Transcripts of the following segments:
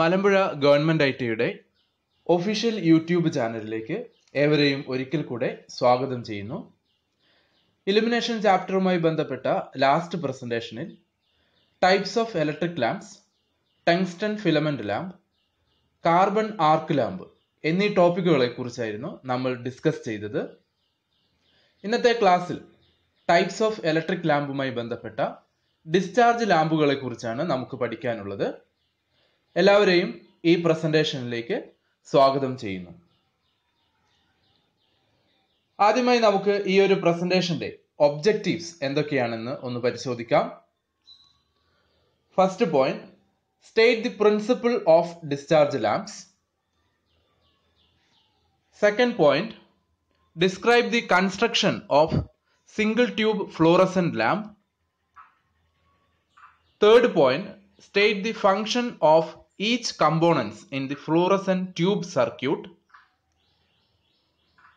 Malampuzha government I ടിയുടെ official YouTube ചാനലിലേക്ക് ഏവരെയും ഒരിക്കൽ കൂടെ സ്വാഗതം ചെയ്യുന്നു ഇലുമിനേഷൻ ചാപ്റ്ററുമായി ബന്ധപ്പെട്ട ലാസ്റ്റ് പ്രസന്റേഷനിൽ types of electric lamps tungsten filament lamp carbon arc lamp എന്നീ ടോപ്പിക്കുകളെ കുറിച്ചായിരുന്നു നമ്മൾ ഡിസ്കസ് ചെയ്തത് ഇന്നത്തെ ക്ലാസ്സിൽ ടൈപ്സ് ഓഫ് ഇലക്ട്രിക് ലാമ്പുമായി ബന്ധപ്പെട്ട ഡിസ്ചാർജ് ലാമ്പുകളെ കുറിച്ചാണ് നമുക്ക് പഠിക്കാനുള്ളത് എല്ലാവരെയും ഈ പ്രസന്റേഷനിലേക്ക് സ്വാഗതം ചെയ്യുന്നു ആദ്യമായി നമുക്ക് ഈ ഒരു പ്രസന്റേഷന്റെ ഒബ്ജക്റ്റീവ്സ് എന്തൊക്കെയാണെന്ന് ഒന്ന് പരിശോധിക്കാം first point state the principle of discharge lamps second point describe the construction of single tube fluorescent lamp third point state the function of each components in the fluorescent tube circuit.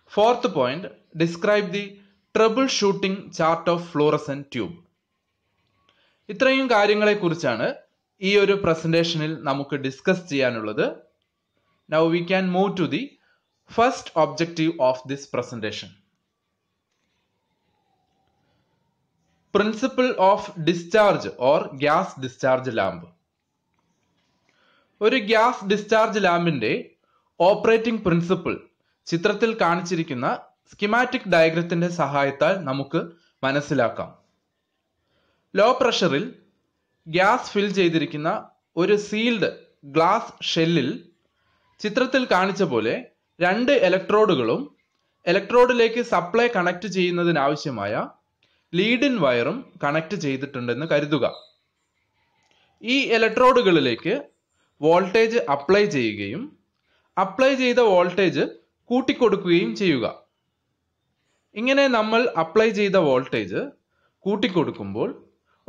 Fourth point, describe the troubleshooting chart of fluorescent tube. ഇത്രയും കാര്യങ്ങളെക്കുറിച്ചാണ് ഈ ഒരു പ്രസൻറ്റേഷനിൽ നമുക്ക് discuss ചെയ്യാനുള്ളത് now we can move to the first objective of this presentation principle of discharge or gas discharge lamp ഒരു gas discharge ലാമ്പിന്റെ operating principle ചിത്രത്തിൽ കാണിച്ചിരിക്കുന്ന schematic ഡയഗ്രത്തിന്റെ സഹായത്താൽ നമുക്ക് മനസ്സിലാക്കാം ലോ പ്രഷറിൽ ഗ്യാസ് ഫിൽ ചെയ്തിരിക്കുന്ന ഒരു സീൽഡ് ഗ്ലാസ് ഷെല്ലിൽ ചിത്രത്തിൽ കാണിച്ച പോലെ രണ്ട് ഇലക്ട്രോഡുകളും ഇലക്ട്രോഡിലേക്ക് സപ്ലൈ കണക്ട് ചെയ്യുന്നതിനാവശ്യമായ ലീഡിൻ വയറും കണക്ട് ചെയ്തിട്ടുണ്ടെന്ന് കരുതുക ഈ ഇലക്ട്രോഡുകളിലേക്ക് വോൾട്ടേജ് അപ്ലൈ ചെയ്യുകയും അപ്ലൈ ചെയ്ത വോൾട്ടേജ് കൂട്ടിക്കൊടുക്കുകയും ചെയ്യുക ഇങ്ങനെ നമ്മൾ അപ്ലൈ ചെയ്ത വോൾട്ടേജ് കൂട്ടിക്കൊടുക്കുമ്പോൾ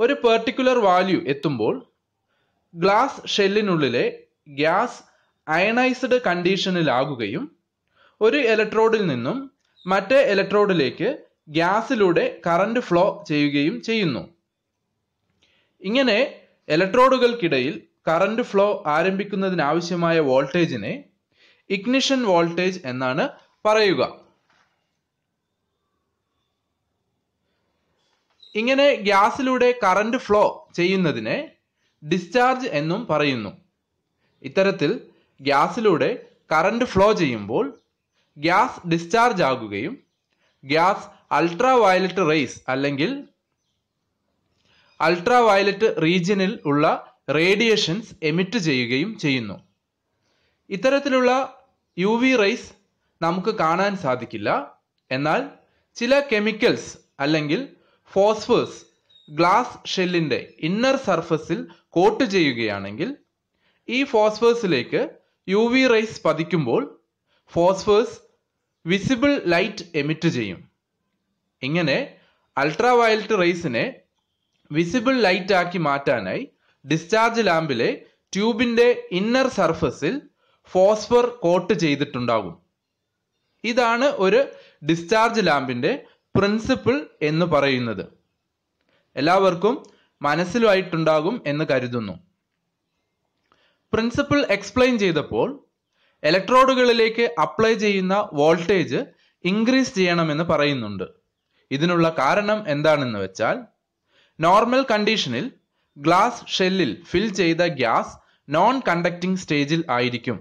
ഒരു പെർട്ടിക്കുലർ വാല്യൂ എത്തുമ്പോൾ ഗ്ലാസ് ഷെല്ലിനുള്ളിലെ ഗ്യാസ് അയണൈസ്ഡ് കണ്ടീഷനിലാകുകയും ഒരു ഇലക്ട്രോഡിൽ നിന്നും മറ്റേ ഇലക്ട്രോഡിലേക്ക് ഗ്യാസിലൂടെ കറന്റ് ഫ്ലോ ചെയ്യുകയും ചെയ്യുന്നു ഇങ്ങനെ ഇലക്ട്രോഡുകൾക്കിടയിൽ കറന്റ് ഫ്ലോ ആരംഭിക്കുന്നതിനാവശ്യമായ വോൾട്ടേജിനെ ഇഗ്നിഷൻ വോൾട്ടേജ് എന്നാണ് പറയുക ഇങ്ങനെ ഗ്യാസിലൂടെ കറന്റ് ഫ്ലോ ചെയ്യുന്നതിനെ ഡിസ്ചാർജ് എന്നും പറയുന്നു ഇത്തരത്തിൽ ഗ്യാസിലൂടെ കറന്റ് ഫ്ലോ ചെയ്യുമ്പോൾ ഗ്യാസ് ഡിസ്ചാർജ് ആകുകയും ഗ്യാസ് അൾട്രാ വയലറ്റ് റേസ് അല്ലെങ്കിൽ അൾട്രാ വയലറ്റ് റീജിയനിൽ ഉള്ള റേഡിയേഷൻസ് എമിറ്റ് ചെയ്യുകയും ചെയ്യുന്നു ഇത്തരത്തിലുള്ള യു വി റൈസ് നമുക്ക് കാണാൻ സാധിക്കില്ല എന്നാൽ ചില കെമിക്കൽസ് അല്ലെങ്കിൽ ഫോസ്ഫേഴ്സ് ഗ്ലാസ് ഷെല്ലിൻ്റെ ഇന്നർ സർഫസിൽ കോട്ട് ചെയ്യുകയാണെങ്കിൽ ഈ ഫോസ്ഫേഴ്സിലേക്ക് യു വി റൈസ് പതിക്കുമ്പോൾ ഫോസ്ഫേഴ്സ് വിസിബിൾ ലൈറ്റ് എമിറ്റ് ചെയ്യും ഇങ്ങനെ അൾട്രാ വയലറ്റ് റൈസിനെ വിസിബിൾ ലൈറ്റ് ആക്കി മാറ്റാനായി ഡിസ്ചാർജ് ലാമ്പിലെ ട്യൂബിന്റെ ഇന്നർ സർഫസിൽ ഫോസ്ഫർ കോട്ട് ചെയ്തിട്ടുണ്ടാകും ഇതാണ് ഒരു ഡിസ്ചാർജ് ലാമ്പിന്റെ പ്രിൻസിപ്പിൾ എന്ന് പറയുന്നത് എല്ലാവർക്കും മനസ്സിലായിട്ടുണ്ടാകും എന്ന് കരുതുന്നു പ്രിൻസിപ്പിൾ എക്സ്പ്ലെയിൻ ചെയ്തപ്പോൾ ഇലക്ട്രോഡുകളിലേക്ക് അപ്ലൈ ചെയ്യുന്ന വോൾട്ടേജ് ഇൻക്രീസ് ചെയ്യണമെന്ന് പറയുന്നുണ്ട് ഇതിനുള്ള കാരണം എന്താണെന്ന് വെച്ചാൽ നോർമൽ കണ്ടീഷനിൽ ഗ്ലാസ് ഷെല്ലിൽ ഫിൽ ചെയ്ത ഗ്യാസ് നോൺ കണ്ടക്ടിംഗ് സ്റ്റേജിൽ ആയിരിക്കും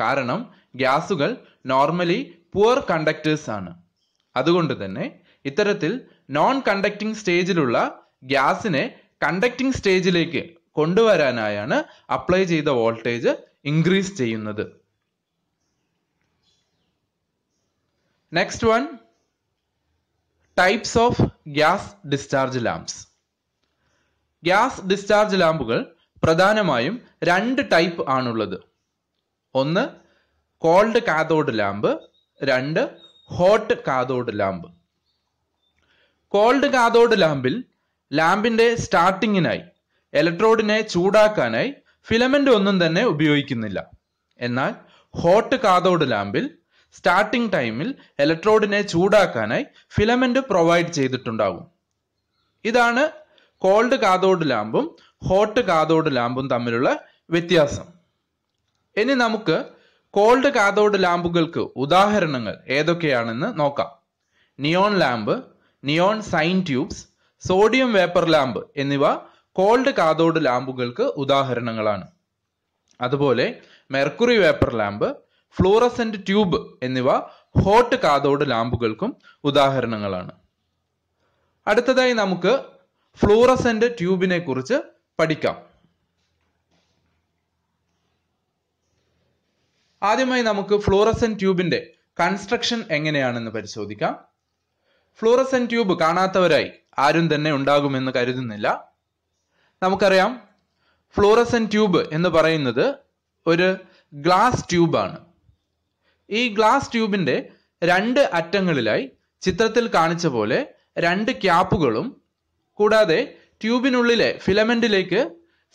കാരണം ഗ്യാസുകൾ നോർമലി പുവർ കണ്ടക്ടേഴ്സ് ആണ് അതുകൊണ്ട് തന്നെ ഇത്തരത്തിൽ നോൺ കണ്ടക്ടിംഗ് സ്റ്റേജിലുള്ള ഗ്യാസിനെ കണ്ടക്ടിംഗ് സ്റ്റേജിലേക്ക് കൊണ്ടുവരാനായാണ് അപ്ലൈ ചെയ്ത വോൾട്ടേജ് ഇൻക്രീസ് ചെയ്യുന്നത് next one types of gas discharge lamps gas discharge ലാമ്പുകൾ പ്രധാനമായും രണ്ട് ടൈപ്പ് ആണുള്ളത് ഒന്ന് കോൾഡ് കാതോഡ് ലാമ്പ് രണ്ട് hot cathode lamp cold cathode ലാമ്പിൽ ലാമ്പിന്റെ സ്റ്റാർട്ടിങ്ങിനായി ഇലക്ട്രോഡിനെ ചൂടാക്കാനായി ഫിലമെന്റ് ഒന്നും തന്നെ ഉപയോഗിക്കുന്നില്ല എന്നാൽ ഹോട്ട് കാതോഡ് ലാമ്പിൽ സ്റ്റാർട്ടിംഗ് ടൈമിൽ ഇലക്ട്രോഡിനെ ചൂടാക്കാനായി ഫിലമെന്റ് പ്രൊവൈഡ് ചെയ്തിട്ടുണ്ടാകും ഇതാണ് കോൾഡ് കാതോഡ് ലാമ്പും ഹോട്ട് കാതോഡ് ലാമ്പും തമ്മിലുള്ള വ്യത്യാസം ഇനി നമുക്ക് കോൾഡ് കാതോഡ് ലാമ്പുകൾക്ക് ഉദാഹരണങ്ങൾ ഏതൊക്കെയാണെന്ന് നോക്കാം neon lamp neon sign tubes sodium vapour lamp എന്നിവ കോൾഡ് കാതോഡ് ലാമ്പുകൾക്ക് ഉദാഹരണങ്ങളാണ് അതുപോലെ mercury vapour lamp fluorescent tube എന്നിവ ഹോട്ട് കാതോഡ് ലാമ്പുകൾക്കും ഉദാഹരണങ്ങളാണ് അടുത്തതായി നമുക്ക് ഫ്ലൂറസെന്റ് ട്യൂബിനെ കുറിച്ച് പഠിക്കാം ആദ്യമായി നമുക്ക് ഫ്ലൂറസെന്റ് ട്യൂബിന്റെ കൺസ്ട്രക്ഷൻ എങ്ങനെയാണെന്ന് പരിശോധിക്കാം ഫ്ലൂറസെന്റ് ട്യൂബ് കാണാത്തവരായി ആരും തന്നെ ഉണ്ടാകുമെന്ന് കരുതുന്നില്ല നമുക്കറിയാം ഫ്ലൂറസെന്റ് ട്യൂബ് എന്ന് പറയുന്നത് ഒരു ഗ്ലാസ് ട്യൂബാണ് ഈ ഗ്ലാസ് ട്യൂബിന്റെ രണ്ട് അറ്റങ്ങളിലായി ചിത്രത്തിൽ കാണിച്ച പോലെ രണ്ട് ക്യാപ്പുകളും കൂടാതെ ട്യൂബിനുള്ളിലെ ഫിലമെന്റിലേക്ക്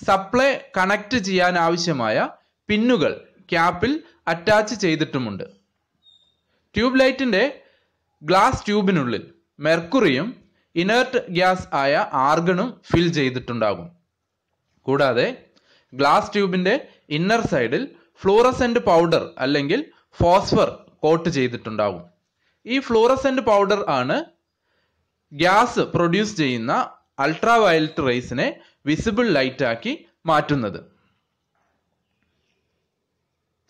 സപ്ലൈ കണക്ട് ചെയ്യാൻ ആവശ്യമായ പിന്നുകൾ ക്യാപ്പിൽ അറ്റാച്ച് ചെയ്തിട്ടുമുണ്ട് ട്യൂബ് ലൈറ്റിന്റെ ഗ്ലാസ് ട്യൂബിനുള്ളിൽ മെർക്കുറിയും ഇനർട്ട് ഗ്യാസ് ആയ ആർഗണും ഫിൽ ചെയ്തിട്ടുണ്ടാകും കൂടാതെ ഗ്ലാസ് ട്യൂബിന്റെ ഇന്നർ സൈഡിൽ ഫ്ലൂറസെന്റ് പൗഡർ അല്ലെങ്കിൽ ഫോസ്ഫർ കോട്ട് ചെയ്തിട്ടുണ്ടാകും ഈ ഫ്ലൂറസെന്റ് പൗഡർ ആണ് ഗ്യാസ് പ്രൊഡ്യൂസ് ചെയ്യുന്ന അൾട്രാ വയലറ്റ് റേസിനെ വിസിബിൾ ലൈറ്റ് ആക്കി മാറ്റുന്നത്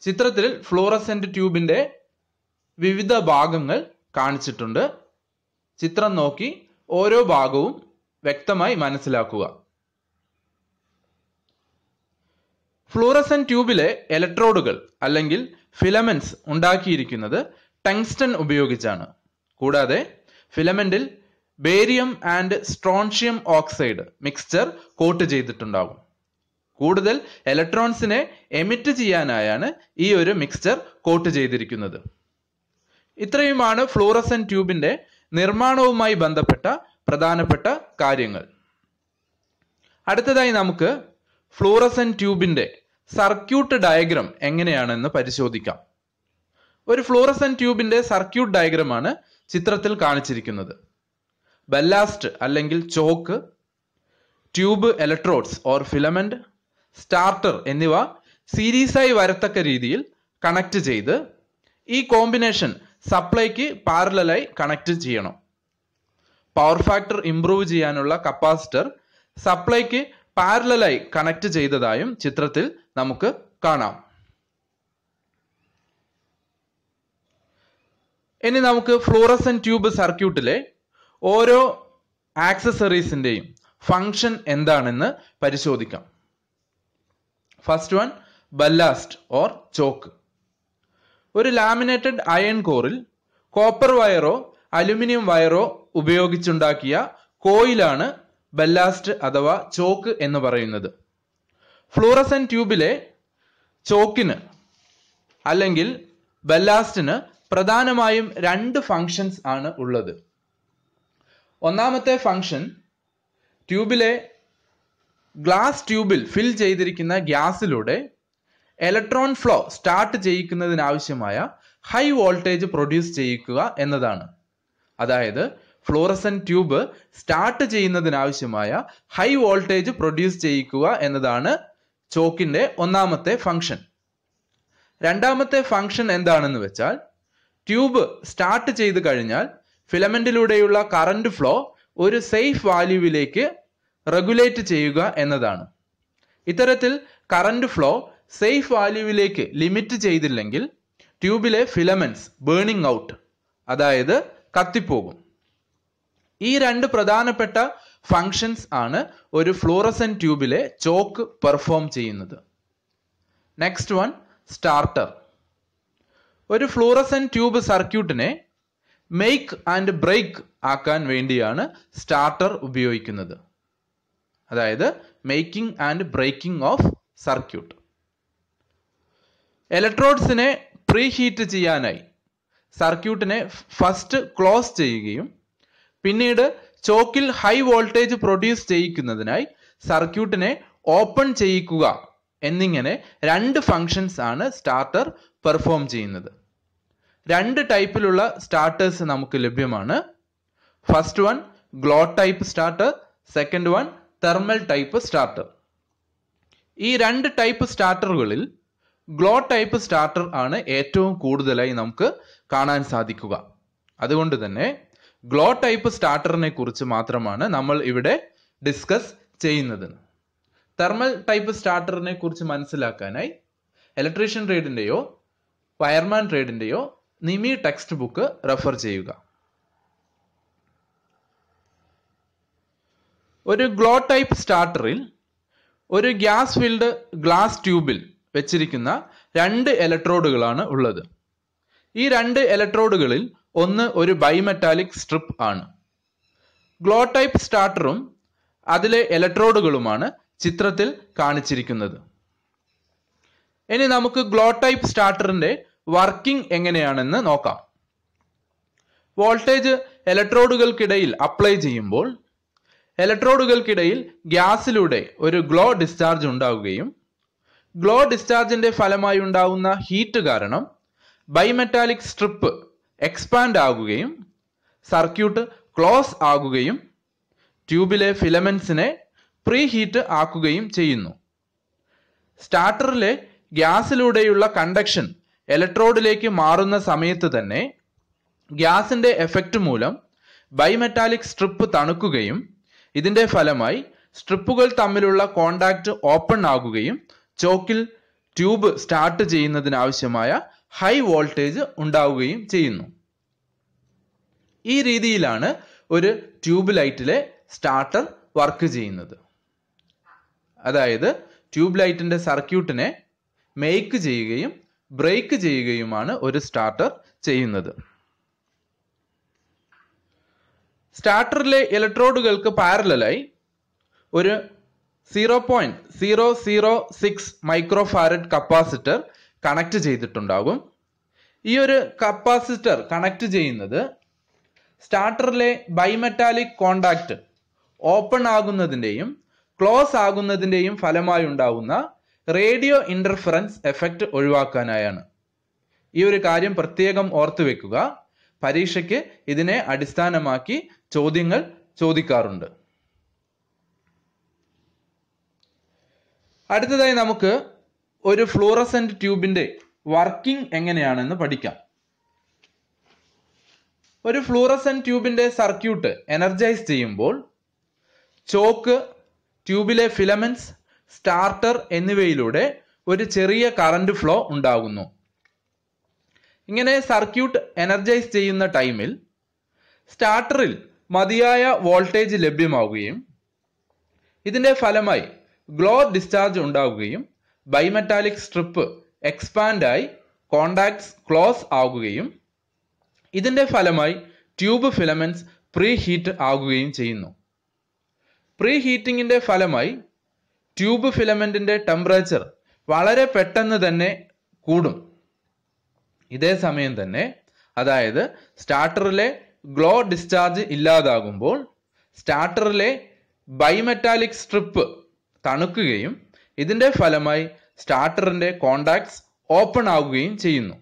ചിത്രത്തിൽ ഫ്ലൂറസെന്റ് ട്യൂബിന്റെ വിവിധ ഭാഗങ്ങൾ കാണിച്ചിട്ടുണ്ട് ചിത്രം നോക്കി ഓരോ ഭാഗവും വ്യക്തമായി മനസ്സിലാക്കുക ഫ്ലൂറസൻ ട്യൂബിലെ ഇലക്ട്രോഡുകൾ അല്ലെങ്കിൽ ഫിലമെന്റ്സ് ഉണ്ടാക്കിയിരിക്കുന്നത് ടങ്സ്റ്റൺ ഉപയോഗിച്ചാണ് കൂടാതെ ഫിലമെന്റിൽ barium and strontium oxide mixture coat ചെയ്തിട്ടുണ്ടാകും കൂടുതൽ ഇലക്ട്രോൺസിനെ എമിറ്റ് ചെയ്യാനായാണ് ഈ ഒരു മിക്സ്ചർ കോട്ട് ചെയ്തിരിക്കുന്നത് ഇത്രയുമാണ് ഫ്ലൂറസൻ ട്യൂബിന്റെ നിർമ്മാണവുമായി ബന്ധപ്പെട്ട പ്രധാനപ്പെട്ട കാര്യങ്ങൾ അടുത്തതായി നമുക്ക് ഫ്ലൂറസൻ ട്യൂബിന്റെ സർക്യൂട്ട് ഡയഗ്രം എങ്ങനെയാണെന്ന് പരിശോധിക്കാം ഒരു ഫ്ലൂറസൻ ട്യൂബിന്റെ സർക്യൂട്ട് ഡയഗ്രമാണ് ചിത്രത്തിൽ കാണിച്ചിരിക്കുന്നത് ബല്ലാസ്റ്റ് അല്ലെങ്കിൽ choke tube electrodes or filament starter എന്നിവ സീരീസായി വരത്തക്ക രീതിയിൽ കണക്ട് ചെയ്ത് ഈ കോമ്പിനേഷൻ സപ്ലൈക്ക് പാരലായി കണക്ട് ചെയ്യണം പവർ ഫാക്ടർ ഇംപ്രൂവ് ചെയ്യാനുള്ള കപ്പാസിറ്റർ സപ്ലൈക്ക് പാരലായി കണക്ട് ചെയ്തതായും ചിത്രത്തിൽ നമുക്ക് കാണാം ഇനി നമുക്ക് ഫ്ലൂറസൻ ട്യൂബ് സർക്യൂട്ടിലെ ഓരോ ആക്സസറീസിന്റെയും ഫങ്ഷൻ എന്താണെന്ന് പരിശോധിക്കാം first one ballast or choke ഒരു ലാമിനേറ്റഡ് അയൺ കോറിൽ കോപ്പർ വയറോ അലുമിനിയം വയറോ ഉപയോഗിച്ചുണ്ടാക്കിയ കോയിലാണ് ബല്ലാസ്റ്റ് അഥവാ ചോക്ക് എന്ന് പറയുന്നത് ഫ്ലൂറസൻ ട്യൂബിലെ ചോക്കിന് അല്ലെങ്കിൽ ബല്ലാസ്റ്റിന് പ്രധാനമായും രണ്ട് ഫങ്ഷൻസ് ആണ് ഉള്ളത് ഒന്നാമത്തെ ഫംഗ്ഷൻ ട്യൂബിലെ ഗ്ലാസ് ട്യൂബിൽ ഫിൽ ചെയ്തിരിക്കുന്ന ഗ്യാസിലൂടെ ഇലക്ട്രോൺ ഫ്ലോ സ്റ്റാർട്ട് ചെയ്യിക്കുന്നതിനാവശ്യമായ ഹൈ വോൾട്ടേജ് പ്രൊഡ്യൂസ് ചെയ്യിക്കുക എന്നതാണ് അതായത് ഫ്ലോറസൻ ട്യൂബ് സ്റ്റാർട്ട് ചെയ്യുന്നതിനാവശ്യമായ ഹൈ വോൾട്ടേജ് പ്രൊഡ്യൂസ് ചെയ്യിക്കുക എന്നതാണ് ചോക്കിന്റെ ഒന്നാമത്തെ ഫംഗ്ഷൻ രണ്ടാമത്തെ ഫംഗ്ഷൻ എന്താണെന്ന് വെച്ചാൽ ട്യൂബ് സ്റ്റാർട്ട് ചെയ്ത് കഴിഞ്ഞാൽ ഫിലമെന്റിലൂടെയുള്ള കറന്റ് ഫ്ലോ ഒരു സേഫ് വാല്യൂവിലേക്ക് റെഗുലേറ്റ് ചെയ്യുക എന്നതാണ് ഇത്തരത്തിൽ കറന്റ് ഫ്ലോ സേഫ് വാല്യൂവിലേക്ക് ലിമിറ്റ് ചെയ്തില്ലെങ്കിൽ ട്യൂബിലെ ഫിലമെന്റ്സ് ബേണിംഗ് ഔട്ട് അതായത് കത്തിപ്പോകും ഈ രണ്ട് പ്രധാനപ്പെട്ട ഫങ്ഷൻസ് ആണ് ഒരു ഫ്ലൂറസൻ ട്യൂബിലെ ചോക്ക് പെർഫോം ചെയ്യുന്നത് നെക്സ്റ്റ് വൺ സ്റ്റാർട്ടർ ഒരു ഫ്ലൂറസൻ ട്യൂബ് സർക്യൂട്ടിനെ മെയ്ക്ക് ആൻഡ് ബ്രേക്ക് ആക്കാൻ വേണ്ടിയാണ് സ്റ്റാർട്ടർ ഉപയോഗിക്കുന്നത് അതായത് making and breaking of circuit ഇലക്ട്രോഡ്സിനെ പ്രീ ഹീറ്റ് ചെയ്യാനായി സർക്യൂട്ടിനെ ഫസ്റ്റ് ക്ലോസ് ചെയ്യുകയും പിന്നീട് ചോക്കിൽ ഹൈ വോൾട്ടേജ് പ്രൊഡ്യൂസ് ചെയ്യിക്കുന്നതിനായി സർക്യൂട്ടിനെ ഓപ്പൺ ചെയ്യിക്കുക എന്നിങ്ങനെ രണ്ട് ഫങ്ഷൻസ് ആണ് സ്റ്റാർട്ടർ പെർഫോം ചെയ്യുന്നത് രണ്ട് ടൈപ്പിലുള്ള സ്റ്റാർട്ടേഴ്സ് നമുക്ക് ലഭ്യമാണ് first one glow type starter second one thermal type starter ഈ രണ്ട് ടൈപ്പ് സ്റ്റാർട്ടറുകളിൽ ഗ്ലോ ടൈപ്പ് സ്റ്റാർട്ടർ ആണ് ഏറ്റവും കൂടുതലായി നമുക്ക് കാണാൻ സാധിക്കുക അതുകൊണ്ട് തന്നെ ഗ്ലോ ടൈപ്പ് സ്റ്റാർട്ടറിനെ കുറിച്ച് മാത്രമാണ് നമ്മൾ ഇവിടെ ഡിസ്കസ് ചെയ്യുന്നത് തെർമൽ ടൈപ്പ് സ്റ്റാർട്ടറിനെ കുറിച്ച് മനസ്സിലാക്കാനായി ഇലക്ട്രീഷ്യൻ ട്രേഡിൻ്റെയോ വയർമാൻ ട്രേഡിൻ്റെയോ നിമി ടെക്സ്റ്റ് ബുക്ക് റെഫർ ചെയ്യുക ഒരു ഗ്ലോ ടൈപ്പ് സ്റ്റാർട്ടറിൽ ഒരു ഗ്യാസ് ഫിൽഡ് ഗ്ലാസ് ട്യൂബിൽ വെച്ചിരിക്കുന്ന രണ്ട് ഇലക്ട്രോഡുകളാണ് ഉള്ളത് ഈ രണ്ട് ഇലക്ട്രോഡുകളിൽ ഒന്ന് ഒരു ബൈമെറ്റാലിക് സ്ട്രിപ്പ് ആണ് ഗ്ലോ ടൈപ്പ് സ്റ്റാർട്ടറും അതിലെ ഇലക്ട്രോഡുകളുമാണ് ചിത്രത്തിൽ കാണിച്ചിരിക്കുന്നത് ഇനി നമുക്ക് ഗ്ലോ ടൈപ്പ് സ്റ്റാർട്ടറിന്റെ വർക്കിംഗ് എങ്ങനെയാണെന്ന് നോക്കാം വോൾട്ടേജ് ഇലക്ട്രോഡുകൾക്കിടയിൽ അപ്ലൈ ചെയ്യുമ്പോൾ ഇലക്ട്രോഡുകൾക്കിടയിൽ ഗ്യാസിലൂടെ ഒരു ഗ്ലോ ഡിസ്ചാർജ് ഉണ്ടാവുകയും ഗ്ലോ ഡിസ്ചാർജിന്റെ ഫലമായി ഉണ്ടാവുന്ന ഹീറ്റ് കാരണം ബൈമെറ്റാലിക് സ്ട്രിപ്പ് എക്സ്പാൻഡ് ആകുകയും സർക്യൂട്ട് ക്ലോസ് ആകുകയും ട്യൂബിലെ ഫിലമെന്റ്സിനെ പ്രീ ഹീറ്റ് ആക്കുകയും ചെയ്യുന്നു സ്റ്റാർട്ടറിലെ ഗ്യാസിലൂടെയുള്ള കണ്ടക്ഷൻ ഇലക്ട്രോഡിലേക്ക് മാറുന്ന സമയത്ത് തന്നെ ഗ്യാസിന്റെ എഫക്റ്റ് മൂലം ബൈമെറ്റാലിക് സ്ട്രിപ്പ് തണുക്കുകയും ഇതിന്റെ ഫലമായി സ്ട്രിപ്പുകൾ തമ്മിലുള്ള കോണ്ടാക്ട് ഓപ്പൺ ആകുകയും ചോക്കിൽ ട്യൂബ് സ്റ്റാർട്ട് ചെയ്യുന്നതിനാവശ്യമായ ഹൈ വോൾട്ടേജ് ഉണ്ടാവുകയും ചെയ്യുന്നു ഈ രീതിയിലാണ് ഒരു ട്യൂബ് ലൈറ്റിലെ സ്റ്റാർട്ടർ വർക്ക് ചെയ്യുന്നത് അതായത് ട്യൂബ് ലൈറ്റിന്റെ സർക്യൂട്ടിനെ മേക്ക് ചെയ്യുകയും ബ്രേക്ക് ചെയ്യുകയുമാണ് ഒരു സ്റ്റാർട്ടർ ചെയ്യുന്നത് സ്റ്റാർട്ടറിലെ ഇലക്ട്രോഡുകൾക്ക് പാരലായി ഒരു zero point zero zero six microfarad capacitor connect ചെയ്തിട്ടുണ്ടാകും ഈ ഒരു കപ്പാസിറ്റർ കണക്ട് ചെയ്യുന്നത് സ്റ്റാർട്ടറിലെ ബൈമെറ്റാലിക് കോണ്ടാക്ട് ഓപ്പൺ ആകുന്നതിൻ്റെയും ക്ലോസ് ആകുന്നതിൻ്റെയും ഫലമായി ഉണ്ടാകുന്ന റേഡിയോ ഇൻ്റർഫറൻസ് എഫക്റ്റ് ഒഴിവാക്കാനായാണ് ഈ ഒരു കാര്യം പ്രത്യേകം ഓർത്തു വെക്കുക പരീക്ഷയ്ക്ക് ഇതിനെ അടിസ്ഥാനമാക്കി ചോദ്യങ്ങൾ ചോദിക്കാറുണ്ട് അടുത്തതായി നമുക്ക് ഒരു ഫ്ലൂറസെന്റ് ട്യൂബിന്റെ വർക്കിംഗ് എങ്ങനെയാണെന്ന് പഠിക്കാം ഒരു ഫ്ലൂറസെന്റ് ട്യൂബിന്റെ സർക്യൂട്ട് എനർജൈസ് ചെയ്യുമ്പോൾ ചോക്ക് ട്യൂബിലെ ഫിലമെന്റ്സ് സ്റ്റാർട്ടർ എന്നിവയിലൂടെ ഒരു ചെറിയ കറന്റ് ഫ്ലോ ഉണ്ടാകുന്നു ഇങ്ങനെ സർക്യൂട്ട് എനർജൈസ് ചെയ്യുന്ന ടൈമിൽ സ്റ്റാർട്ടറിൽ മതിയായ വോൾട്ടേജ് ലഭ്യമാവുകയും ഇതിൻ്റെ ഫലമായി ഗ്ലോ ഡിസ്ചാർജ് ഉണ്ടാവുകയും ബൈമെറ്റാലിക് സ്ട്രിപ്പ് എക്സ്പാൻഡായി കോണ്ടാക്ട്സ് ക്ലോസ് ആകുകയും ഇതിൻ്റെ ഫലമായി ട്യൂബ് ഫിലമെന്റ്സ് പ്രീ ഹീറ്റ് ആകുകയും ചെയ്യുന്നു പ്രീ ഹീറ്റിങ്ങിൻ്റെ ഫലമായി ട്യൂബ് ഫിലമെന്റിന്റെ ടെമ്പറേച്ചർ വളരെ പെട്ടെന്ന് തന്നെ കൂടും ഇതേ സമയം തന്നെ അതായത് സ്റ്റാർട്ടറിലെ ഗ്ലോ ഡിസ്ചാർജ് ഇല്ലാതാകുമ്പോൾ സ്റ്റാർട്ടറിലെ ബൈമെറ്റാലിക് സ്ട്രിപ്പ് തണുക്കുകയും ഇതിൻ്റെ ഫലമായി സ്റ്റാർട്ടറിൻ്റെ കോണ്ടാക്ട്സ് ഓപ്പൺ ആകുകയും ചെയ്യുന്നു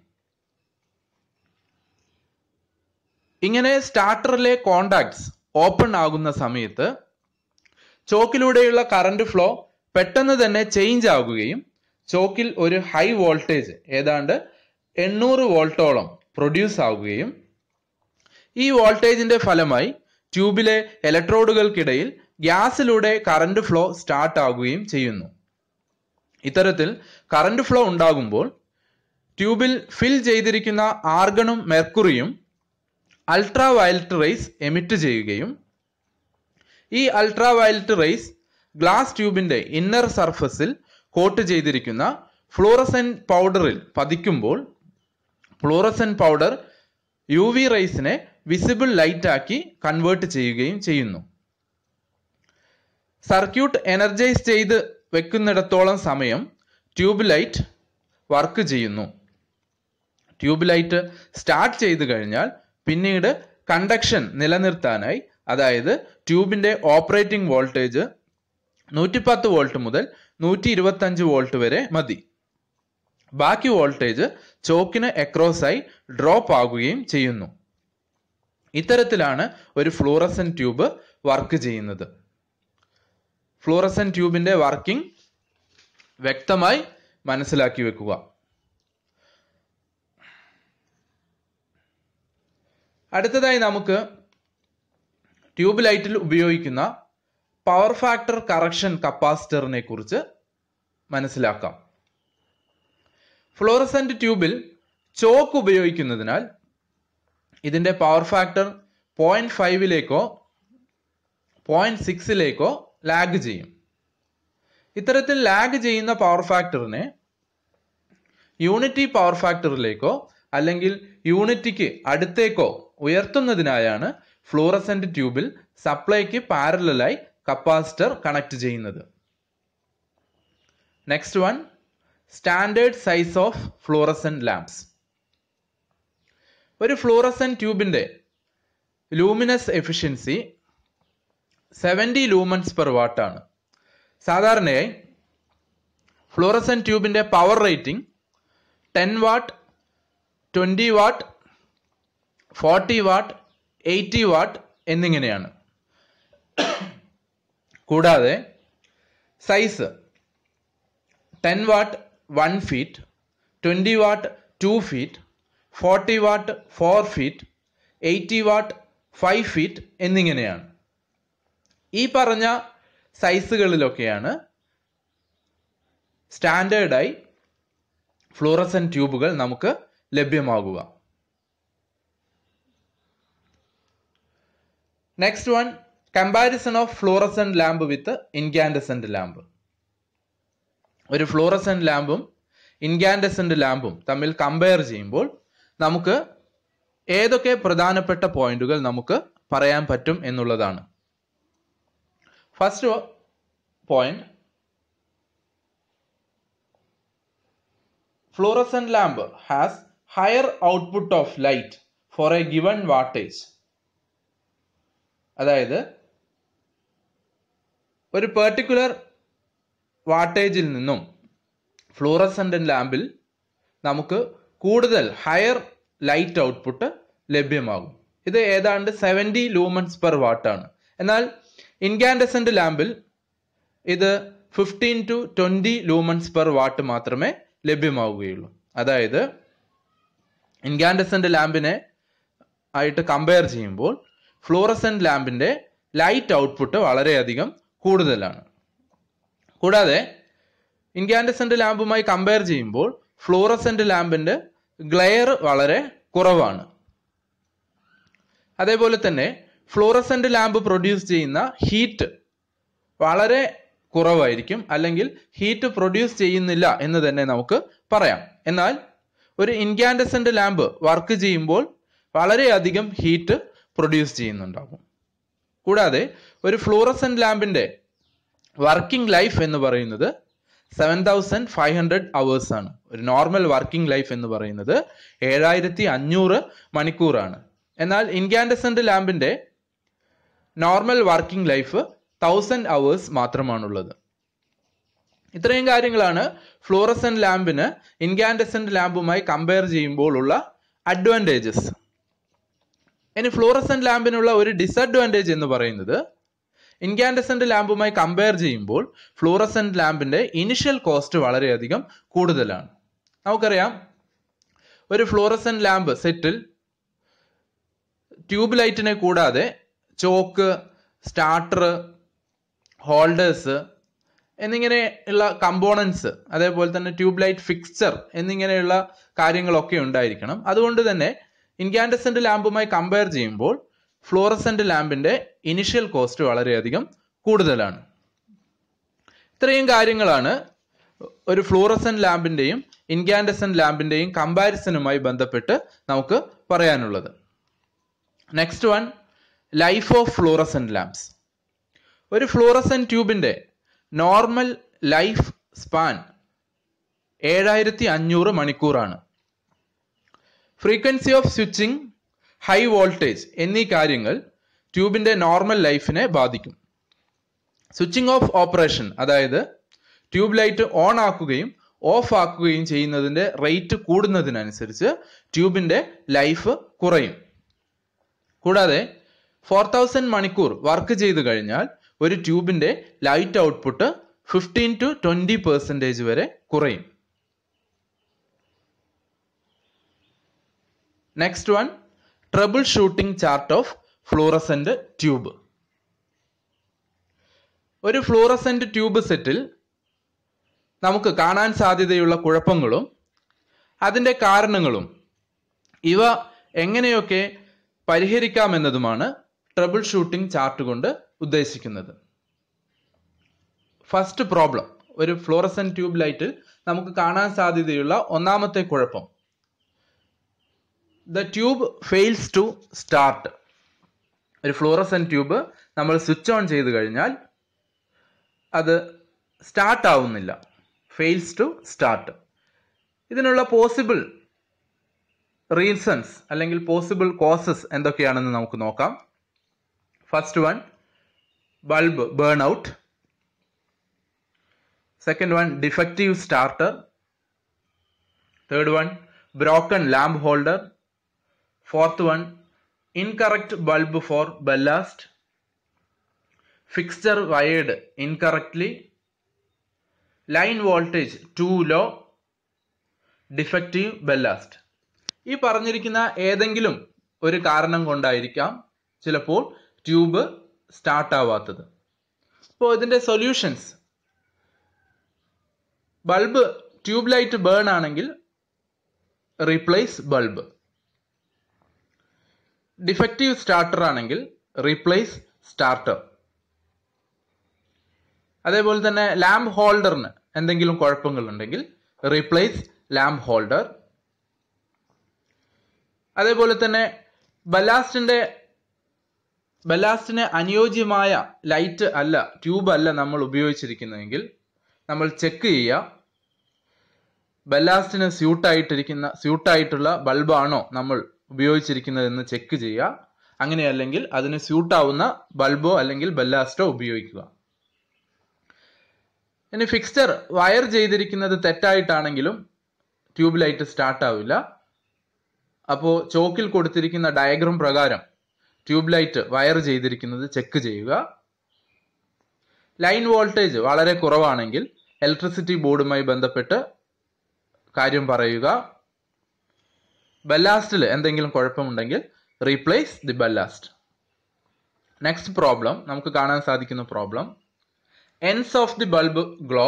ഇങ്ങനെ സ്റ്റാർട്ടറിലെ കോണ്ടാക്ട്സ് ഓപ്പൺ ആകുന്ന സമയത്ത് ചോക്കിലൂടെയുള്ള കറണ്ട് ഫ്ലോ പെട്ടെന്ന് തന്നെ ചേഞ്ച് ആകുകയും ചോക്കിൽ ഒരു ഹൈ വോൾട്ടേജ് ഏതാണ്ട് എണ്ണൂറ് വോൾട്ടോളം പ്രൊഡ്യൂസ് ആവുകയും ഈ വോൾട്ടേജിന്റെ ഫലമായി ട്യൂബിലെ ഇലക്ട്രോഡുകൾക്കിടയിൽ ഗ്യാസിലൂടെ കറണ്ട് ഫ്ലോ സ്റ്റാർട്ട് ആകുകയും ചെയ്യുന്നു ഇത്തരത്തിൽ കറണ്ട് ഫ്ലോ ഉണ്ടാകുമ്പോൾ ട്യൂബിൽ ഫിൽ ചെയ്തിരിക്കുന്ന ആർഗണും മെർക്കുറിയും അൾട്രാ വയലറ്റ് റേസ് എമിറ്റ് ചെയ്യുകയും ഈ അൾട്രാ വയലറ്റ് റേസ് ഗ്ലാസ് ട്യൂബിന്റെ ഇന്നർ സർഫസിൽ കോട്ട് ചെയ്തിരിക്കുന്ന ഫ്ലൂറസൻ പൗഡറിൽ പതിക്കുമ്പോൾ ഫ്ലൂറസൻ പൗഡർ യു വി റൈസിനെ വിസിബിൾ ആക്കി കൺവേർട്ട് ചെയ്യുകയും ചെയ്യുന്നു സർക്യൂട്ട് എനർജൈസ് ചെയ്ത് വെക്കുന്നിടത്തോളം സമയം ട്യൂബ് ലൈറ്റ് വർക്ക് ചെയ്യുന്നു ട്യൂബ് ലൈറ്റ് സ്റ്റാർട്ട് ചെയ്തു കഴിഞ്ഞാൽ പിന്നീട് കണ്ടക്ഷൻ നിലനിർത്താനായി അതായത് ട്യൂബിന്റെ ഓപ്പറേറ്റിംഗ് വോൾട്ടേജ് പത്ത് വോൾട്ട് മുതൽ നൂറ്റി അഞ്ച് വോൾട്ട് വരെ മതി ബാക്കി വോൾട്ടേജ് ചോക്കിന് ആയി ഡ്രോപ്പ് ആകുകയും ചെയ്യുന്നു ഇത്തരത്തിലാണ് ഒരു ഫ്ലൂറസൻ ട്യൂബ് വർക്ക് ചെയ്യുന്നത് ഫ്ലൂറസൻ ട്യൂബിന്റെ വർക്കിംഗ് വ്യക്തമായി മനസ്സിലാക്കി വെക്കുക അടുത്തതായി നമുക്ക് ട്യൂബ് ലൈറ്റിൽ ഉപയോഗിക്കുന്ന പവർ ഫാക്ടർ കറക്ഷൻ കപ്പാസിറ്ററിനെ കുറിച്ച് മനസ്സിലാക്കാം ഫ്ലോറസെന്റ് ട്യൂബിൽ ചോക്ക് ഉപയോഗിക്കുന്നതിനാൽ ഇതിന്റെ പവർ ഫാക്ടർ പോയിന്റ് ഫൈവിലേക്കോ പോയിന്റ് സിക്സിലേക്കോ ലാഗ് ചെയ്യും ഇത്തരത്തിൽ ലാഗ് ചെയ്യുന്ന പവർ ഫാക്ടറിനെ യൂണിറ്റി പവർ ഫാക്ടറിലേക്കോ അല്ലെങ്കിൽ യൂണിറ്റിക്ക് അടുത്തേക്കോ ഉയർത്തുന്നതിനായാണ് ഫ്ലൂറസെന്റ് ട്യൂബിൽ സപ്ലൈക്ക് പാരലായി കപ്പാസിറ്റർ കണക്ട് ചെയ്യുന്നത് next one standard size of fluorescent lamps ഒരു ഫ്ലൂറസെൻറ്റ് ട്യൂബിൻ്റെ luminous efficiency seventy lumens per വാട്ടാണ് സാധാരണയായി ഫ്ലൂറസെൻറ്റ് ട്യൂബിൻ്റെ power rating ten watt twenty watt forty watt eighty watt എന്നിങ്ങനെയാണ് കൂടാതെ size ten watt one feet twenty watt to feet forty watt four feet eighty watt five feet എന്നിങ്ങനെയാണ് ഈ പറഞ്ഞ സൈസുകളിലൊക്കെയാണ് സ്റ്റാൻഡേർഡായി ഫ്ലൂറസൻ ട്യൂബുകൾ നമുക്ക് ലഭ്യമാകുക next one comparison of fluorescent lamp with incandescent lamp ഒരു ഫ്ലൂറസെന്റ് ലാമ്പും ഇൻഗാൻഡസെന്റ് ലാമ്പും തമ്മിൽ കമ്പയർ ചെയ്യുമ്പോൾ നമുക്ക് ഏതൊക്കെ പ്രധാനപ്പെട്ട പോയിന്റുകൾ നമുക്ക് പറയാൻ പറ്റും എന്നുള്ളതാണ് first point fluorescent lamp has higher output of light for a given wattage അതായത് ഒരു പെർട്ടിക്കുലർ വാട്ടേജിൽ നിന്നും ഫ്ലൂറസെൻ്റ് ലാമ്പിൽ നമുക്ക് കൂടുതൽ ഹയർ ലൈറ്റ് ഔട്ട്പുട്ട് ലഭ്യമാകും ഇത് ഏതാണ്ട് സെവൻറ്റി ലൂമൻസ് പെർ വാട്ടാണ് എന്നാൽ ഇൻകാൻഡസെൻ്റ് ലാമ്പിൽ ഇത് fifteen to twenty lumens per watt മാത്രമേ ലഭ്യമാവുകയുള്ളൂ അതായത് ഇൻകാൻഡസെൻ്റ് ലാമ്പിനെ ആയിട്ട് കമ്പയർ ചെയ്യുമ്പോൾ ഫ്ലൂറസെൻ്റ് ലാമ്പിൻ്റെ ലൈറ്റ് ഔട്ട്പുട്ട് വളരെയധികം കൂടുതലാണ് കൂടാതെ ഇൻകാൻഡസെൻ്റ് ലാമ്പുമായി കമ്പയർ ചെയ്യുമ്പോൾ ഫ്ലൂറസെൻ്റ് ലാമ്പിന്റെ ഗ്ലെയർ വളരെ കുറവാണ് അതേപോലെ തന്നെ ഫ്ലൂറസെൻ്റ് ലാമ്പ് പ്രൊഡ്യൂസ് ചെയ്യുന്ന ഹീറ്റ് വളരെ കുറവായിരിക്കും അല്ലെങ്കിൽ ഹീറ്റ് പ്രൊഡ്യൂസ് ചെയ്യുന്നില്ല എന്ന് തന്നെ നമുക്ക് പറയാം എന്നാൽ ഒരു ഇൻകാൻഡസെൻ്റ് ലാമ്പ് വർക്ക് ചെയ്യുമ്പോൾ വളരെയധികം ഹീറ്റ് പ്രൊഡ്യൂസ് ചെയ്യുന്നുണ്ടാകും കൂടാതെ ഒരു ലാമ്പിന്റെ വർക്കിംഗ് ലൈഫ് എന്ന് പറയുന്നത് seven thousand five hundred hours ആണ് ഒരു നോർമൽ വർക്കിംഗ് ലൈഫ് എന്ന് പറയുന്നത് ഏഴായിരത്തി അഞ്ഞൂറ് മണിക്കൂറാണ് എന്നാൽ ഇൻകാൻഡസെന്റ് ലാമ്പിന്റെ normal working life thousand hours മാത്രമാണുള്ളത് ഇത്രയും കാര്യങ്ങളാണ് ഫ്ലൂറസെന്റ് ലാമ്പിന് ഇൻകാൻഡസെന്റ് ലാമ്പുമായി കമ്പയർ ചെയ്യുമ്പോൾ ഉള്ള അഡ്വാൻറ്റേജസ് ഇനി ഫ്ലൂറസെന്റ് ലാമ്പിനുള്ള ഒരു ഡിസഡ്വാൻറ്റേജ് എന്ന് പറയുന്നത് ഇൻകാൻഡസെന്റ് ലാമ്പുമായി കമ്പയർ ചെയ്യുമ്പോൾ ഫ്ലൂറസെന്റ് ലാമ്പിന്റെ ഇനിഷ്യൽ കോസ്റ്റ് വളരെയധികം കൂടുതലാണ് നമുക്കറിയാം ഒരു ഫ്ലൂറസെന്റ് ലാമ്പ് സെറ്റിൽ ട്യൂബ് ലൈറ്റിനെ കൂടാതെ ചോക്ക് സ്റ്റാർട്ടർ ഹോൾഡേഴ്സ് എന്നിങ്ങനെയുള്ള കമ്പോണൻസ് അതേപോലെ തന്നെ ട്യൂബ് ലൈറ്റ് ഫിക്സ്ചർ എന്നിങ്ങനെയുള്ള കാര്യങ്ങളൊക്കെ ഉണ്ടായിരിക്കണം അതുകൊണ്ട് തന്നെ ഇൻഗാൻഡസെന്റ് ലാമ്പുമായി കമ്പയർ ചെയ്യുമ്പോൾ ഫ്ലോറസെന്റ് ലാമ്പിന്റെ ഇനിഷ്യൽ കോസ്റ്റ് വളരെയധികം കൂടുതലാണ് ഇത്രയും കാര്യങ്ങളാണ് ഒരു ഫ്ലൂറസെൻ്റ് ലാമ്പിന്റെയും ഇൻകാൻഡസെൻ്റ് ലാമ്പിന്റെയും കമ്പാരിസനുമായി ബന്ധപ്പെട്ട് നമുക്ക് പറയാനുള്ളത് next one life of fluorescent lamps ഒരു ഫ്ലൂറസെൻ്റ് ട്യൂബിന്റെ നോർമൽ ലൈഫ് സ്പാൻ ഏഴായിരത്തി അഞ്ഞൂറ് മണിക്കൂറാണ് frequency of switching high voltage എന്നീ കാര്യങ്ങൾ ട്യൂബിൻ്റെ നോർമൽ ലൈഫിനെ ബാധിക്കും സ്വിച്ചിങ് ഓഫ് ഓപ്പറേഷൻ അതായത് ട്യൂബ് ലൈറ്റ് ഓൺ ആക്കുകയും ഓഫ് ആക്കുകയും ചെയ്യുന്നതിൻ്റെ റേറ്റ് കൂടുന്നതിനനുസരിച്ച് ട്യൂബിൻ്റെ ലൈഫ് കുറയും കൂടാതെ ഫോർ തൗസൻഡ് മണിക്കൂർ വർക്ക് ചെയ്തു കഴിഞ്ഞാൽ ഒരു ട്യൂബിൻ്റെ light output fifteen to twenty percentage വരെ കുറയും next one troubleshooting chart of fluorescent tube ഒരു ഫ്ലൂറസെന്റ് ട്യൂബ് സെറ്റിൽ നമുക്ക് കാണാൻ സാധ്യതയുള്ള കുഴപ്പങ്ങളും അതിൻ്റെ കാരണങ്ങളും ഇവ എങ്ങനെയൊക്കെ പരിഹരിക്കാമെന്നതുമാണ് ട്രബിൾ ഷൂട്ടിംഗ് ചാർട്ട് കൊണ്ട് ഉദ്ദേശിക്കുന്നത് ഫസ്റ്റ് പ്രോബ്ലം ഒരു ഫ്ലൂറസെന്റ് ട്യൂബ് ലൈറ്റിൽ നമുക്ക് കാണാൻ സാധ്യതയുള്ള ഒന്നാമത്തെ കുഴപ്പം the tube fails to start ഒരു ഫ്ലൂറസൻ ട്യൂബ് നമ്മൾ സ്വിച്ച് ഓൺ ചെയ്ത് കഴിഞ്ഞാൽ അത് സ്റ്റാർട്ട് ആവുന്നില്ല ഫെയിൽസ് ടു സ്റ്റാർട്ട് ഇതിനുള്ള പോസിബിൾ റീസൺസ് അല്ലെങ്കിൽ പോസിബിൾ കോസസ് എന്തൊക്കെയാണെന്ന് നമുക്ക് നോക്കാം first one bulb burn out second one defective starter third one broken lamp holder fourth one incorrect bulb for ballast fixture wired incorrectly. Line voltage too law defective ballast ഈ പറഞ്ഞിരിക്കുന്ന ഏതെങ്കിലും ഒരു കാരണം കൊണ്ടായിരിക്കാം ചിലപ്പോൾ ട്യൂബ് സ്റ്റാർട്ട് ആവാത്തത് അപ്പോൾ ഇതിൻ്റെ solutions bulb tube light burn ആണെങ്കിൽ റീപ്ലേസ് ബൾബ് ഡിഫക്റ്റീവ് സ്റ്റാർട്ടർ ആണെങ്കിൽ റീപ്ലേസ് സ്റ്റാർട്ടർ അതേപോലെ തന്നെ ലാമ്പ് ഹോൾഡറിന് എന്തെങ്കിലും കുഴപ്പങ്ങളുണ്ടെങ്കിൽ റീപ്ലേസ് ലാമ്പ് ഹോൾഡർ അതേപോലെ തന്നെ ബലാസ്റ്റിന്റെ ബലാസ്റ്റിന് അനുയോജ്യമായ ലൈറ്റ് അല്ല ട്യൂബ് അല്ല നമ്മൾ ഉപയോഗിച്ചിരിക്കുന്നതെങ്കിൽ നമ്മൾ ചെക്ക് ചെയ്യുക ബലാസ്റ്റിന് സ്യൂട്ടായിട്ടിരിക്കുന്ന സ്യൂട്ടായിട്ടുള്ള ബൾബാണോ നമ്മൾ ഉപയോഗിച്ചിരിക്കുന്നതെന്ന് ചെക്ക് ചെയ്യുക അങ്ങനെയല്ലെങ്കിൽ അതിന് സ്യൂട്ടാവുന്ന ബൾബോ അല്ലെങ്കിൽ ബല്ലാസ്റ്റോ ഉപയോഗിക്കുക ഇനി ഫിക്സ്ചർ വയർ ചെയ്തിരിക്കുന്നത് തെറ്റായിട്ടാണെങ്കിലും ട്യൂബ് ലൈറ്റ് സ്റ്റാർട്ട് ആവില്ല അപ്പോൾ ചോക്കിൽ കൊടുത്തിരിക്കുന്ന ഡയഗ്രം പ്രകാരം ട്യൂബ് ലൈറ്റ് വയർ ചെയ്തിരിക്കുന്നത് ചെക്ക് ചെയ്യുക ലൈൻ വോൾട്ടേജ് വളരെ കുറവാണെങ്കിൽ ഇലക്ട്രിസിറ്റി ബോർഡുമായി ബന്ധപ്പെട്ട് കാര്യം പറയുക ബല്ലാസ്റ്റിൽ എന്തെങ്കിലും കുഴപ്പമുണ്ടെങ്കിൽ replace the ballast next problem നമുക്ക് കാണാൻ സാധിക്കുന്ന problem ends of the bulb glow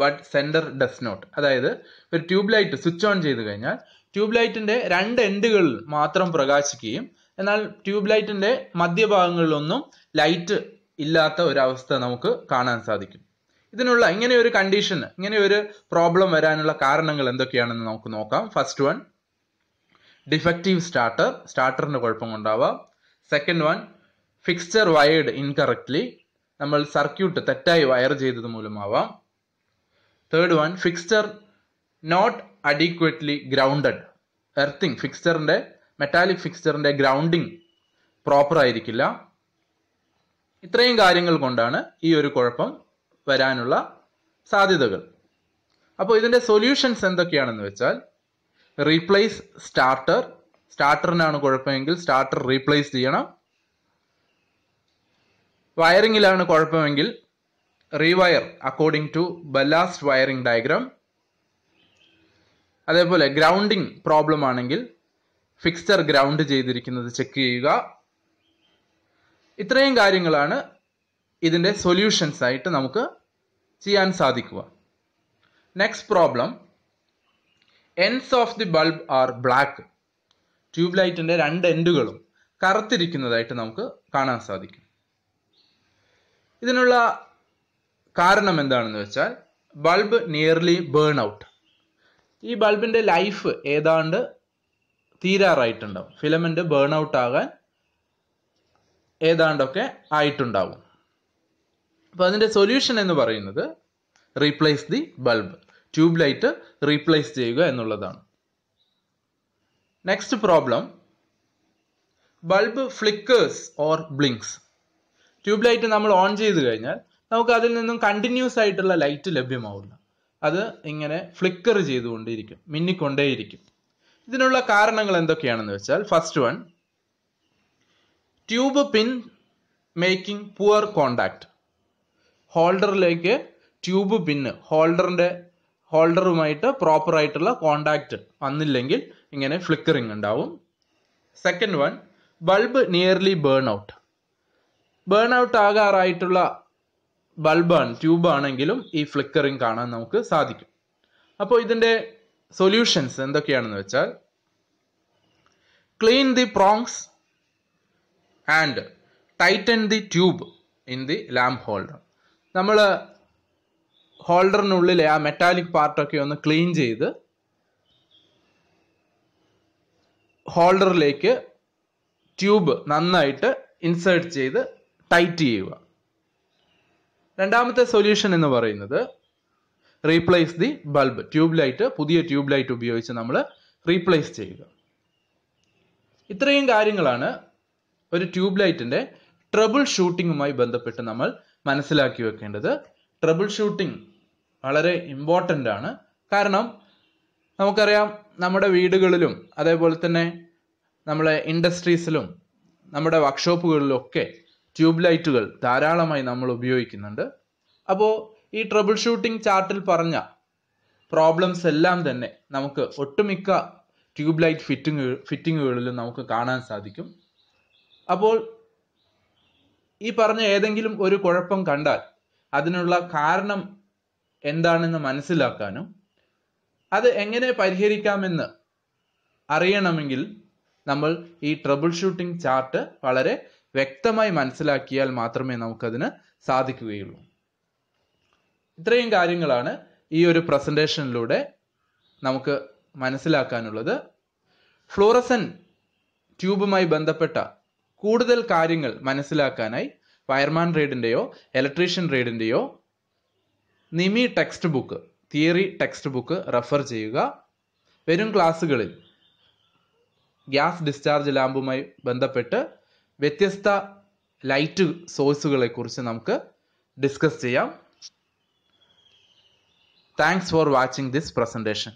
but centre does not അതായത് ഒരു ട്യൂബ് ലൈറ്റ് സ്വിച്ച് ഓൺ ചെയ്ത് കഴിഞ്ഞാൽ ട്യൂബ് ലൈറ്റിന്റെ രണ്ട് എൻഡുകളിൽ മാത്രം പ്രകാശിക്കുകയും എന്നാൽ ട്യൂബ് ലൈറ്റിന്റെ മധ്യഭാഗങ്ങളിലൊന്നും ലൈറ്റ് ഇല്ലാത്ത ഒരവസ്ഥ നമുക്ക് കാണാൻ സാധിക്കും ഇതിനുള്ള ഇങ്ങനെ ഒരു കണ്ടീഷൻ ഇങ്ങനെ ഒരു പ്രോബ്ലം വരാനുള്ള കാരണങ്ങൾ എന്തൊക്കെയാണെന്ന് നമുക്ക് നോക്കാം ഫസ്റ്റ് വൺ ഡിഫക്റ്റീവ് സ്റ്റാർട്ടർ സ്റ്റാർട്ടറിന് കുഴപ്പമുണ്ടാവാം second one fixture wired incorrectly നമ്മൾ സർക്യൂട്ട് തെറ്റായി വയർ ചെയ്തത് മൂലമാവാം third one fixture not adequately grounded earthing ഫിക്സ്ചറിൻ്റെ മെറ്റാലിക് ഫിക്സ്ചറിൻ്റെ ഗ്രൗണ്ടിങ് പ്രോപ്പർ ആയിരിക്കില്ല ഇത്രയും കാര്യങ്ങൾ കൊണ്ടാണ് ഈ ഒരു കുഴപ്പം വരാനുള്ള സാധ്യതകൾ അപ്പോൾ ഇതിൻ്റെ സൊല്യൂഷൻസ് എന്തൊക്കെയാണെന്ന് വെച്ചാൽ റീപ്ലേസ് സ്റ്റാർട്ടർ സ്റ്റാർട്ടറിനാണ് കുഴപ്പമെങ്കിൽ സ്റ്റാർട്ടർ റീപ്ലേസ് ചെയ്യണം വയറിങ്ങിലാണ് കുഴപ്പമെങ്കിൽ rewire according to ballast wiring diagram അതേപോലെ ഗ്രൗണ്ടിങ് പ്രോബ്ലം ആണെങ്കിൽ ഫിക്സ്ചർ ഗ്രൗണ്ട് ചെയ്തിരിക്കുന്നത് ചെക്ക് ചെയ്യുക ഇത്രയും കാര്യങ്ങളാണ് ഇതിൻ്റെ സൊല്യൂഷൻസ് ആയിട്ട് നമുക്ക് ചെയ്യാൻ സാധിക്കുക next problem ends of the bulb are black tube ലൈറ്റിൻ്റെ രണ്ട് എൻഡുകളും കറുത്തിരിക്കുന്നതായിട്ട് നമുക്ക് കാണാൻ സാധിക്കും ഇതിനുള്ള കാരണം എന്താണെന്ന് വെച്ചാൽ ബൾബ് നിയർലി ബേൺ ഔട്ട് ഈ ബൾബിൻ്റെ ലൈഫ് ഏതാണ്ട് തീരാറായിട്ടുണ്ടാവും ഫിലമെൻ്റ് ബേൺ ഔട്ട് ആകാൻ ഏതാണ്ടൊക്കെ ആയിട്ടുണ്ടാവും അപ്പോൾ അതിൻ്റെ സൊല്യൂഷൻ എന്ന് പറയുന്നത് replace the bulb tube light replace ചെയ്യുക എന്നുള്ളതാണ് next problem bulb flickers or blinks tube light നമ്മൾ ഓൺ ചെയ്ത് കഴിഞ്ഞാൽ നമുക്ക് അതിൽ നിന്നും കണ്ടിന്യൂസ് ആയിട്ടുള്ള ലൈറ്റ് ലഭ്യമാവില്ല അത് ഇങ്ങനെ ഫ്ലിക്കർ ചെയ്തുകൊണ്ടേയിരിക്കും മിന്നിക്കൊണ്ടേയിരിക്കും ഇതിനുള്ള കാരണങ്ങൾ എന്തൊക്കെയാണെന്ന് വെച്ചാൽ first one tube pin making poor contact ഹോൾഡറിലേക്ക് ട്യൂബ് പിന്ന് ഹോൾഡറിൻ്റെ ഹോൾഡറുമായിട്ട് പ്രോപ്പർ ആയിട്ടുള്ള കോണ്ടാക്റ്റ് വന്നില്ലെങ്കിൽ ഇങ്ങനെ ഫ്ലിക്കറിങ് ഉണ്ടാവും second one bulb nearly burn out burn out ആകാറായിട്ടുള്ള ബൾബാണ് ട്യൂബാണെങ്കിലും ഈ ഫ്ലിക്കറിങ് കാണാൻ നമുക്ക് സാധിക്കും അപ്പോൾ ഇതിൻ്റെ സൊല്യൂഷൻസ് എന്തൊക്കെയാണെന്ന് വെച്ചാൽ clean the prongs and tighten the tube in the lamp holder നമ്മൾ ഹോൾഡറിനുള്ളിലെ ആ മെറ്റാലിക് പാർട്ടൊക്കെ ഒന്ന് ക്ലീൻ ചെയ്ത് ഹോൾഡറിലേക്ക് ട്യൂബ് നന്നായിട്ട് ഇൻസേർട്ട് ചെയ്ത് ടൈറ്റ് ചെയ്യുക രണ്ടാമത്തെ സൊല്യൂഷൻ എന്ന് പറയുന്നത് replace the bulb tube light പുതിയ ട്യൂബ് ലൈറ്റ് ഉപയോഗിച്ച് നമ്മൾ റീപ്ലേസ് ചെയ്യുക ഇത്രയും കാര്യങ്ങളാണ് ഒരു ട്യൂബ് ലൈറ്റിന്റെ ട്രബിൾ ഷൂട്ടിങ്ങുമായി ബന്ധപ്പെട്ട് നമ്മൾ മനസ്സിലാക്കി വെക്കേണ്ടത് ട്രബിൾ ഷൂട്ടിംഗ് വളരെ ഇമ്പോർട്ടൻ്റ് ആണ് കാരണം നമുക്കറിയാം നമ്മുടെ വീടുകളിലും അതേപോലെ തന്നെ നമ്മളെ ഇൻഡസ്ട്രീസിലും നമ്മുടെ വർക്ക്ഷോപ്പുകളിലും ഒക്കെ ട്യൂബ് ലൈറ്റുകൾ ധാരാളമായി നമ്മൾ ഉപയോഗിക്കുന്നുണ്ട് അപ്പോൾ ഈ ട്രബിൾ ഷൂട്ടിംഗ് ചാർട്ടിൽ പറഞ്ഞ പ്രോബ്ലംസ് എല്ലാം തന്നെ നമുക്ക് ഒട്ടുമിക്ക ട്യൂബ് ലൈറ്റ് ഫിറ്റിംഗ് ഫിറ്റിങ്ങുകളിലും നമുക്ക് കാണാൻ സാധിക്കും അപ്പോൾ ഈ പറഞ്ഞ ഏതെങ്കിലും ഒരു കുഴപ്പം കണ്ടാൽ അതിനുള്ള കാരണം എന്താണെന്ന് മനസ്സിലാക്കാനും അത് എങ്ങനെ പരിഹരിക്കാമെന്ന് അറിയണമെങ്കിൽ നമ്മൾ ഈ ട്രബിൾ ഷൂട്ടിംഗ് ചാർട്ട് വളരെ വ്യക്തമായി മനസ്സിലാക്കിയാൽ മാത്രമേ നമുക്കതിന് സാധിക്കുകയുള്ളൂ ഇത്രയും കാര്യങ്ങളാണ് ഈ ഒരു പ്രസൻറ്റേഷനിലൂടെ നമുക്ക് മനസ്സിലാക്കാനുള്ളത് ഫ്ലോറസൻ ട്യൂബുമായി ബന്ധപ്പെട്ട കൂടുതൽ കാര്യങ്ങൾ മനസ്സിലാക്കാനായി ഫയർമാൻ റേഡിൻ്റെയോ ഇലക്ട്രീഷ്യൻ റേഡിൻ്റെയോ NIMI text book theory text book refer ചെയ്യുക വരും ക്ലാസ്സുകളിൽ ഗ്യാസ് ഡിസ്ചാർജ് ലാമ്പുമായി ബന്ധപ്പെട്ട് വ്യത്യസ്ത ലൈറ്റ് സോഴ്സുകളെ കുറിച്ച് നമുക്ക് ഡിസ്കസ് ചെയ്യാം thanks for watching this presentation